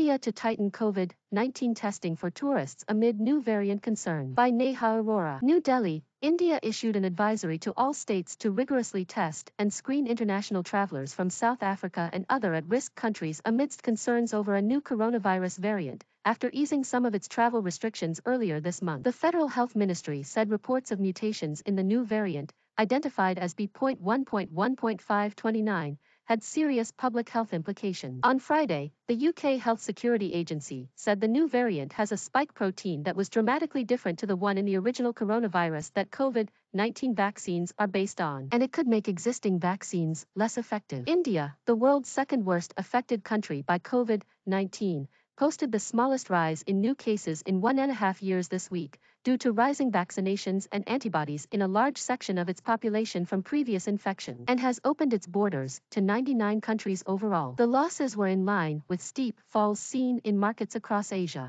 India to tighten COVID 19 testing for tourists amid new variant concern. By Neha Arora. New Delhi, India issued an advisory to all states to rigorously test and screen international travelers from South Africa and other at risk countries amidst concerns over a new coronavirus variant, after easing some of its travel restrictions earlier this month. The Federal Health Ministry said reports of mutations in the new variant, identified as B.1.1.529, had serious public health implications. On Friday, the UK Health Security Agency said the new variant has a spike protein that was dramatically different to the one in the original coronavirus that COVID 19 vaccines are based on, and it could make existing vaccines less effective. India, the world's second worst affected country by COVID 19, posted the smallest rise in new cases in one and a half years this week, due to rising vaccinations and antibodies in a large section of its population from previous infection, and has opened its borders to 99 countries overall. The losses were in line with steep falls seen in markets across Asia.